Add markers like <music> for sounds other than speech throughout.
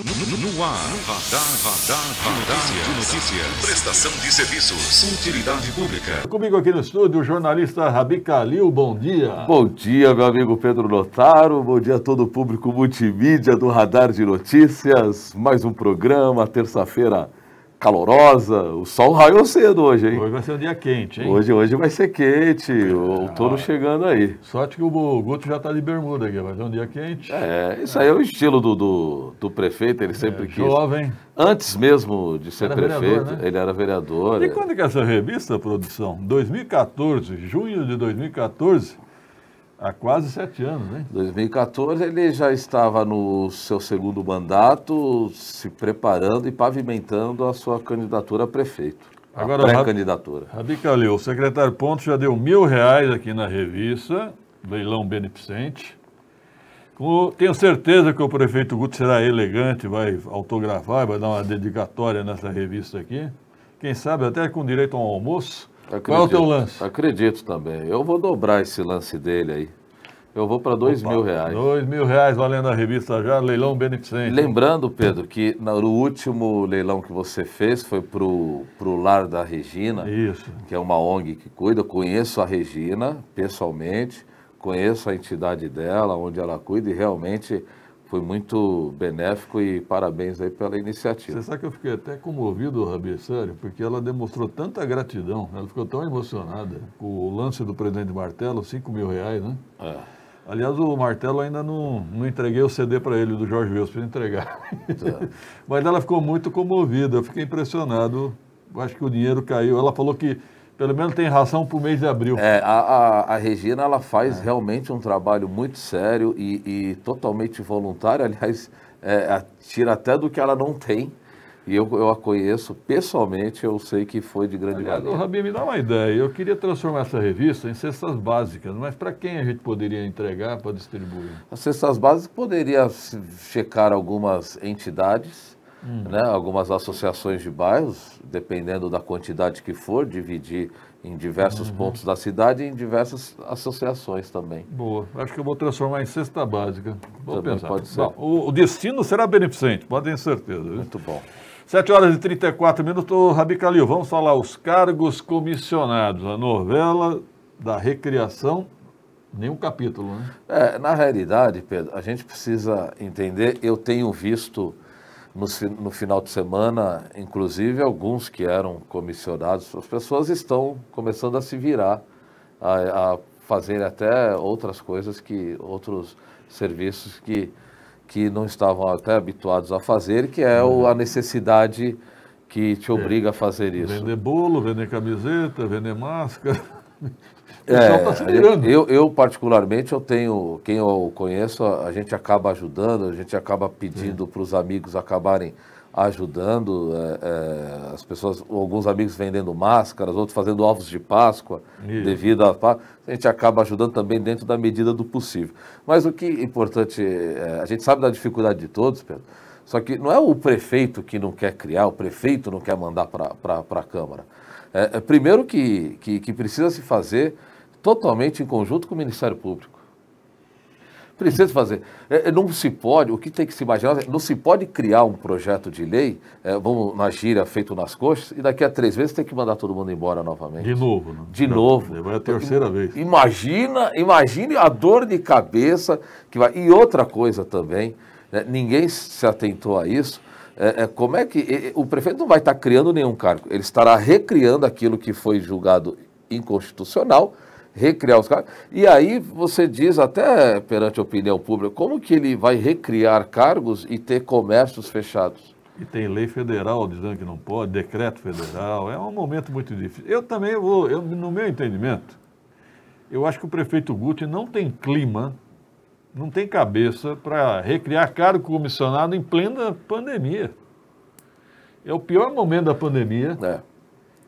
No, ar, radar, radar, radar de notícias. Prestação de serviços, utilidade pública. Comigo aqui no estúdio, o jornalista Rabi Kalil, bom dia. Bom dia, meu amigo Pedro Notaro, bom dia a todo o público multimídia do Radar de Notícias. Mais um programa, terça-feira calorosa. O sol raiou cedo hoje, hein? Hoje vai ser um dia quente, hein? Hoje, hoje vai ser quente, é. o outono ah, chegando aí. Sorte que o Guto já está de bermuda aqui, vai ser um dia quente. É, isso é. aí é o estilo do, do, do prefeito, ele é, sempre é, quis. Jovem. Antes mesmo de ser era prefeito, vereador, né? ele era vereador. E é. quando é que essa revista, produção? 2014, junho de 2014 Há quase sete anos, né? 2014 ele já estava no seu segundo mandato, se preparando e pavimentando a sua candidatura a prefeito. Agora, pré-candidatura. Radicaleu, o secretário ponto já deu mil reais aqui na revista, leilão beneficente. Tenho certeza que o prefeito Guto será elegante, vai autografar, vai dar uma dedicatória nessa revista aqui. Quem sabe até com direito a um almoço. Acredito, Qual é o teu lance? Acredito também. Eu vou dobrar esse lance dele aí. Eu vou para dois Opa, mil reais. Dois mil reais valendo a revista já, leilão beneficente. Lembrando, Pedro, que no último leilão que você fez foi para o Lar da Regina. Isso. Que é uma ONG que cuida. Eu conheço a Regina pessoalmente, conheço a entidade dela, onde ela cuida e realmente foi muito benéfico e parabéns aí pela iniciativa. Você sabe que eu fiquei até comovido, Rabi, sério, porque ela demonstrou tanta gratidão, ela ficou tão emocionada com o lance do presidente Martelo, 5 mil reais, né? É. Aliás, o Martelo ainda não, não entreguei o CD para ele, do Jorge Wilson, para entregar. É. <laughs> Mas ela ficou muito comovida, eu fiquei impressionado. Eu acho que o dinheiro caiu. Ela falou que pelo menos tem ração para o mês de abril. É, a, a, a Regina ela faz é. realmente um trabalho muito sério e, e totalmente voluntário. Aliás, é, tira até do que ela não tem. E eu, eu a conheço pessoalmente, eu sei que foi de grande Aliás, valia. Rabi, me dá uma ideia. Eu queria transformar essa revista em cestas básicas, mas para quem a gente poderia entregar para distribuir? As cestas básicas poderia checar algumas entidades Hum. Né? Algumas associações de bairros, dependendo da quantidade que for, dividir em diversos uhum. pontos da cidade e em diversas associações também. Boa. Acho que eu vou transformar em cesta básica. Vou também pensar. Pode ser. o, destino será beneficente, pode ter certeza. Viu? Muito bom. 7 horas e 34 minutos, Rabi Calil, vamos falar os cargos comissionados, a novela da recriação, nenhum capítulo, né? É, na realidade, Pedro, a gente precisa entender, eu tenho visto no, no, final de semana, inclusive, alguns que eram comissionados, as pessoas estão começando a se virar, a, a fazer até outras coisas que outros serviços que, que não estavam até habituados a fazer, que é o, a necessidade que te é. obriga é, a fazer isso. Vender bolo, vender camiseta, vender máscara. <laughs> É, eu, eu, particularmente, eu tenho, quem eu conheço, a gente acaba ajudando, a gente acaba pedindo hum. para os amigos acabarem ajudando é, é, as pessoas, alguns amigos vendendo máscaras, outros fazendo ovos de Páscoa Isso. devido a a gente acaba ajudando também dentro da medida do possível. Mas o que é importante, é, a gente sabe da dificuldade de todos, Pedro. Só que não é o prefeito que não quer criar, o prefeito não quer mandar para a Câmara. É, é, primeiro que, que, que precisa se fazer totalmente em conjunto com o Ministério Público. Precisa fazer. É, é, não se pode, o que tem que se imaginar, não se pode criar um projeto de lei, é, vamos na gira, feito nas coxas, e daqui a três vezes tem que mandar todo mundo embora novamente. De novo, né? De não, novo. É, vai a terceira então, vez. Imagina, imagine a dor de cabeça que vai. E outra coisa também, né, ninguém se atentou a isso, é, é, como é que é, o prefeito não vai estar criando nenhum cargo, ele estará recriando aquilo que foi julgado inconstitucional recriar os cargos. E aí você diz, até perante a opinião pública, como que ele vai recriar cargos e ter comércios fechados? E tem lei federal dizendo que não pode, decreto federal, é um momento muito difícil. Eu também vou, eu, no meu entendimento, eu acho que o prefeito Guti não tem clima, não tem cabeça para recriar cargo comissionado em plena pandemia. É o pior momento da pandemia. É.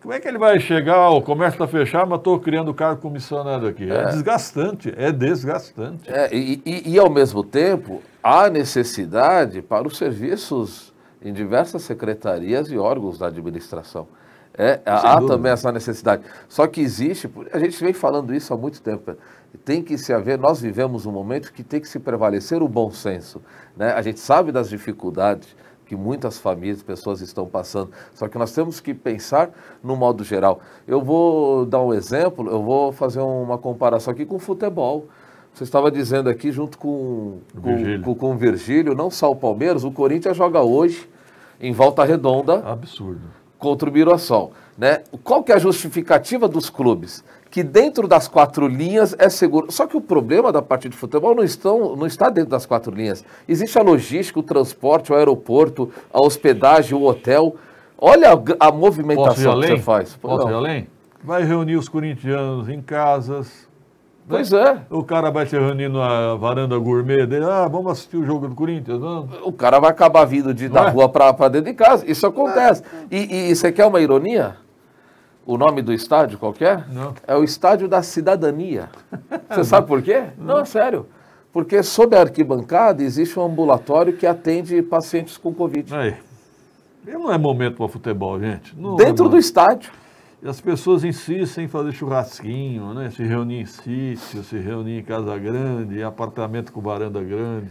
Como é que ele vai chegar, o comércio está fechado, mas estou criando cargo comissionado aqui? É, é, desgastante, é desgastante. É, e, e, e, ao mesmo tempo, há necessidade para os serviços em diversas secretarias e órgãos da administração. É, há dúvida. também essa necessidade. Só que existe, a gente vem falando isso há muito tempo, né? tem que se haver, nós vivemos um momento que tem que se prevalecer o bom senso. Né? A gente sabe das dificuldades, que muitas famílias, pessoas estão passando. Só que nós temos que pensar no modo geral. Eu vou dar um exemplo, eu vou fazer uma comparação aqui com o futebol. Você estava dizendo aqui, junto com, com, com, com o Virgílio, não só o Palmeiras, o Corinthians joga hoje em volta redonda. Absurdo. Contra o Mirassol. Né? Qual que é a justificativa dos clubes? que dentro das quatro linhas é seguro. Só que o problema da parte de futebol não, estão, não está dentro das quatro linhas. Existe a logística, o transporte, o aeroporto, a hospedagem, o hotel. Olha a, a movimentação que você faz. Pô, Posso ir além? Vai reunir os corintianos em casas. Né? Pois é. O cara vai se reunir na varanda gourmet dele. Ah, vamos assistir o jogo do Corinthians. Vamos. O cara vai acabar vindo de, da é? rua para dentro de casa. Isso é. acontece. É. E, e você quer uma ironia? o nome do estádio qualquer? Não. É o Estádio da Cidadania. <laughs> Você sabe por quê? Não, Não é sério. Porque sob a arquibancada existe um ambulatório que atende pacientes com Covid. Aí. Não é momento para futebol, gente. Não é Dentro é do estádio. E as pessoas insistem em fazer churrasquinho, né? se reunir em sítio, se reunir em casa grande, em apartamento com varanda grande.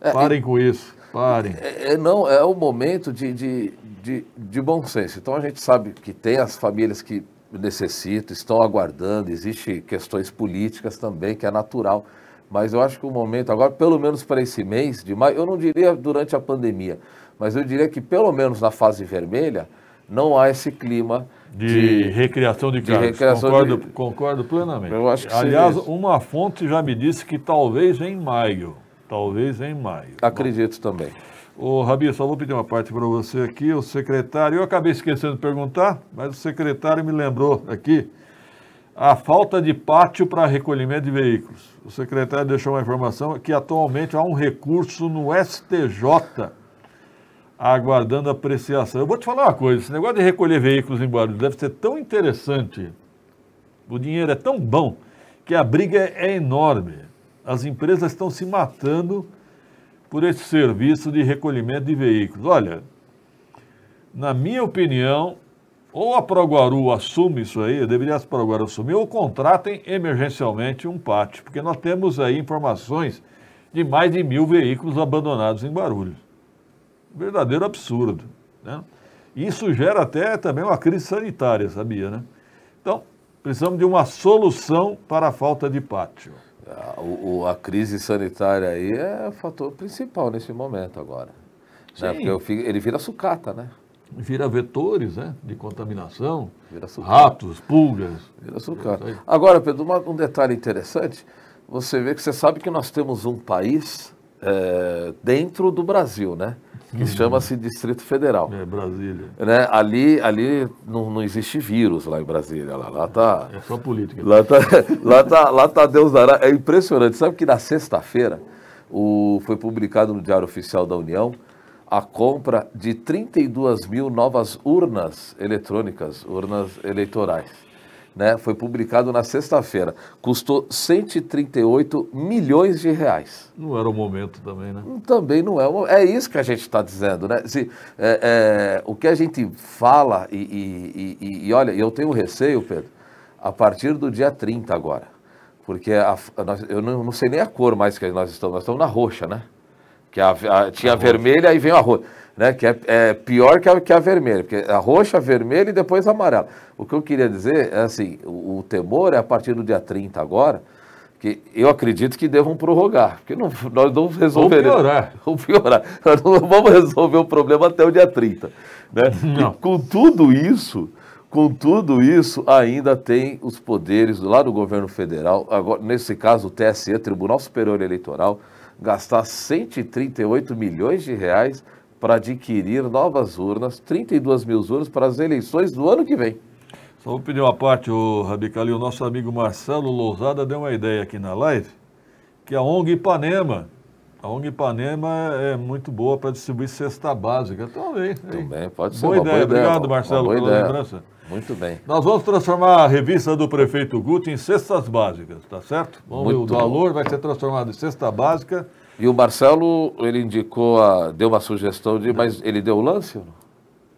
É, parem e... com isso, parem. É, é não, é o momento de, de de, de bom senso. Então a gente sabe que tem as famílias que necessitam, estão aguardando, existem questões políticas também, que é natural. Mas eu acho que o momento agora, pelo menos para esse mês de maio, eu não diria durante a pandemia, mas eu diria que pelo menos na fase vermelha, não há esse clima de, de recriação de cargos. De recriação concordo, de... concordo plenamente. Eu acho que Aliás, uma fonte já me disse que talvez em maio. Talvez em maio. Acredito Bom. também. Ô, Rabi, só vou pedir uma parte para você aqui. O secretário, eu acabei esquecendo de perguntar, mas o secretário me lembrou aqui a falta de pátio para recolhimento de veículos. O secretário deixou uma informação que atualmente há um recurso no STJ aguardando apreciação. Eu vou te falar uma coisa, esse negócio de recolher veículos em Guarulhos deve ser tão interessante, o dinheiro é tão bom, que a briga é enorme. As empresas estão se matando por esse serviço de recolhimento de veículos. Olha, na minha opinião, ou a Proguaru assume isso aí, deveria a Proguaru assumir, ou contratem emergencialmente um pátio, porque nós temos aí informações de mais de mil veículos abandonados em Guarulhos. Verdadeiro absurdo. Né? Isso gera até também uma crise sanitária, sabia? Né? Então, precisamos de uma solução para a falta de pátio o, a crise sanitária aí é o fator principal nesse momento agora. Né? Porque fico, ele vira sucata, né? Vira vetores né? de contaminação, vira sucata. ratos, pulgas. Vira sucata. Agora, Pedro, uma, um detalhe interessante, você vê que você sabe que nós temos um país é, dentro do Brasil, né? que uhum. chama-se Distrito Federal. É, Brasília. Né? Ali, ali não, não existe vírus lá em Brasília. Lá, lá tá, é só política. Lá tá, <laughs> lá tá, lá tá Deus dará. É impressionante. Sabe que na sexta-feira foi publicado no Diário Oficial da União a compra de 32 mil novas urnas eletrônicas, urnas eleitorais né, foi publicado na sexta-feira. Custou 138 milhões de reais. Não era o momento também, né? Hum, também não é. O, é isso que a gente está dizendo, né? Se, é, é, o que a gente fala e, e, e, e olha, eu tenho receio, Pedro, a partir do dia 30 agora. Porque a, a, eu não, não sei nem a cor mais que nós estamos, nós estamos na roxa, né? Que a, a tinha a vermelha, aí vem a roxa. Né? Que é, é pior que a, que a vermelha, porque a roxa, a vermelha e depois a amarela. O que eu queria dizer é assim, o, o temor é a partir do dia 30 agora, que eu acredito que devam prorrogar, porque não, nós não resolveremos. Ou piorar. <laughs> Ou piorar. Nós não vamos resolver o problema até o dia 30. Né? E com tudo isso, com tudo isso, ainda tem os poderes lá do governo federal, agora, nesse caso o TSE, Tribunal Superior Eleitoral, gastar 138 milhões de reais para adquirir novas urnas, 32 mil urnas para as eleições do ano que vem. Só vou pedir uma parte, o Rabicali, o nosso amigo Marcelo Lousada deu uma ideia aqui na live, que a ONG Ipanema a ONG Ipanema é muito boa para distribuir cesta básica. também. Então, também pode ser boa uma ideia. boa ideia. Obrigado, Marcelo, pela ideia. lembrança. Muito bem. Nós vamos transformar a revista do prefeito Guto em cestas básicas, tá certo? Vamos muito o valor bom. vai ser transformado em cesta básica. E o Marcelo, ele indicou, a, deu uma sugestão de, mas ele deu o lance ou não?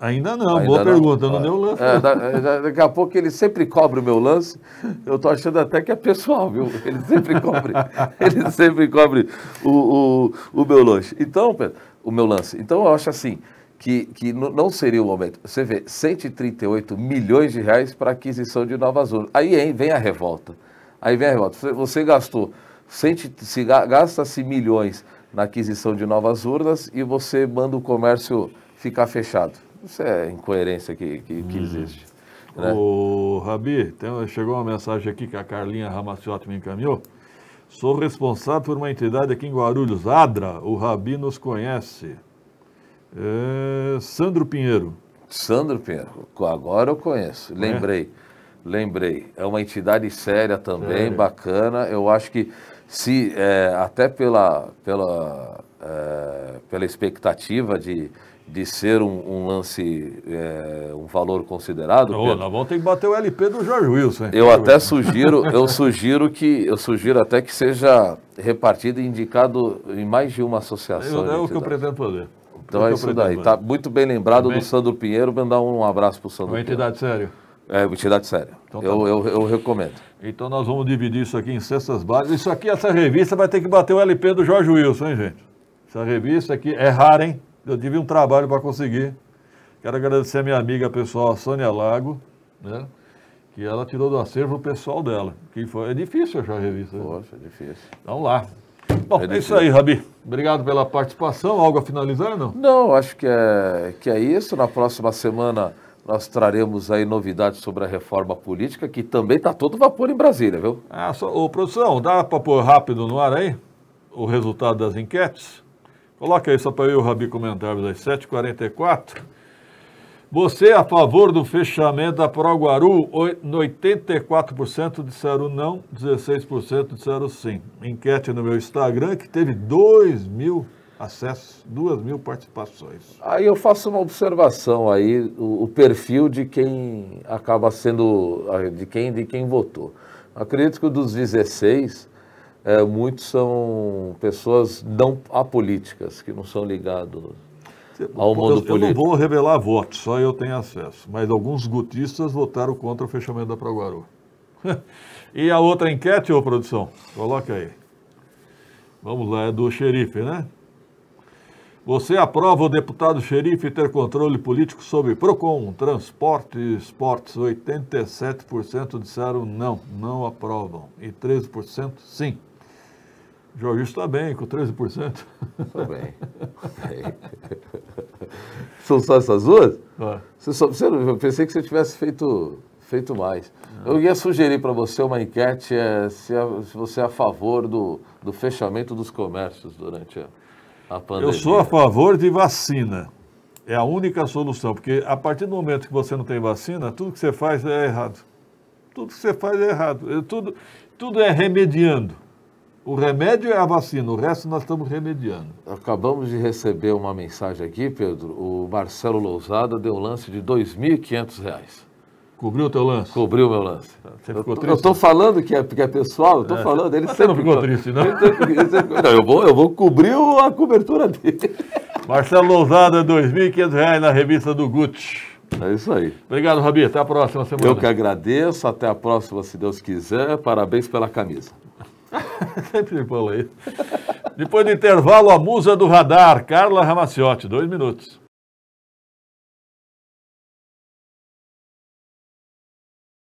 Ainda não, Ainda boa não. pergunta, não ah. deu lance. É, é, da, daqui a pouco ele sempre cobre o meu lance. Eu estou achando até que é pessoal, viu? Ele sempre cobre, <laughs> ele sempre cobre o, o, o meu lance. Então, Pedro, o meu lance. Então eu acho assim que, que não seria o momento. Você vê, 138 milhões de reais para aquisição de novas urnas. Aí hein, vem a revolta. Aí vem a revolta. Você gastou, gasta-se milhões na aquisição de novas urnas e você manda o comércio ficar fechado. Isso é incoerência que, que, que hum. existe. Né? O Rabi, tem, chegou uma mensagem aqui que a Carlinha Ramaciotti me encaminhou. Sou responsável por uma entidade aqui em Guarulhos, ADRA, o Rabi nos conhece. É... Sandro Pinheiro. Sandro Pinheiro, agora eu conheço, é? lembrei. Lembrei, é uma entidade séria também, sério? bacana. Eu acho que se é, até pela, pela, é, pela expectativa de, de ser um, um lance, é, um valor considerado. Não, Pedro, nós vamos ter que bater o LP do Jorge Wilson. Hein? Eu até sugiro, eu sugiro que, eu sugiro até que seja repartido e indicado em mais de uma associação. é o que eu pretendo fazer. Então é, é isso daí. Está Tá muito bem lembrado Também. do Sandro Pinheiro. Mandar um abraço para o Sandro. Uma entidade séria. É, entidade séria. Então, tá eu, eu, eu, recomendo. Então nós vamos dividir isso aqui em cestas básicas. Isso aqui, essa revista vai ter que bater o LP do Jorge Wilson, hein, gente? Essa revista aqui é rara, hein? eu tive um trabalho para conseguir. Quero agradecer a minha amiga pessoal, Sônia Lago, né? que ela tirou do acervo o pessoal dela. Que foi, é difícil achar a revista. Né? Poxa, é difícil. Então lá. Bom, é, é isso aí, Rabi. Obrigado pela participação. Algo a finalizar, não? Não, acho que é, que é isso. Na próxima semana nós traremos aí novidades sobre a reforma política, que também está todo vapor em Brasília, viu? Ah, só, ô, produção, dá para pôr rápido no ar aí o resultado das enquetes? Coloca aí só para eu e o Rabi comentarmos às 7h44. Você é a favor do fechamento da Proguaru? 84% disseram não, 16% disseram sim. Enquete no meu Instagram que teve 2 mil acessos, 2 mil participações. Aí eu faço uma observação aí, o, o perfil de quem acaba sendo, de quem, de quem votou. Acredito que dos 16, é, muitos são pessoas não apolíticas, que não são ligados ao mundo eu, político. Eu não vou revelar votos, só eu tenho acesso. Mas alguns gutistas votaram contra o fechamento da Praguaru. <laughs> e a outra enquete, ô produção? Coloca aí. Vamos lá, é do xerife, né? Você aprova o deputado xerife ter controle político sobre PROCON, transporte e esportes? 87% disseram não, não aprovam. E 13% sim. Jorge está bem, com 13%. Estou bem. <laughs> São só essas duas? É. Você só, você, eu pensei que você tivesse feito, feito mais. É. Eu ia sugerir para você uma enquete é, se, é, se você é a favor do, do fechamento dos comércios durante a, a pandemia. Eu sou a favor de vacina. É a única solução, porque a partir do momento que você não tem vacina, tudo que você faz é errado. Tudo que você faz é errado. Tudo, tudo é remediando. O remédio é a vacina, o resto nós estamos remediando. Acabamos de receber uma mensagem aqui, Pedro. O Marcelo Lousada deu um lance de R$ 2.500. Cobriu o teu lance? Cobriu o meu lance. Você ficou eu, triste? Eu estou falando que é, que é pessoal, estou é. falando. Ele sempre sempre não ficou triste, não? não, eu vou, eu vou cobrir a cobertura dele. <laughs> Marcelo Lousada, R$ 2.500 na revista do Gucci. É isso aí. Obrigado, Rabi. Até a próxima semana. Eu que agradeço. Até a próxima, se Deus quiser. Parabéns pela camisa. <laughs> Sempre Depois do intervalo, a musa do radar, Carla Ramaciotti. Dois minutos.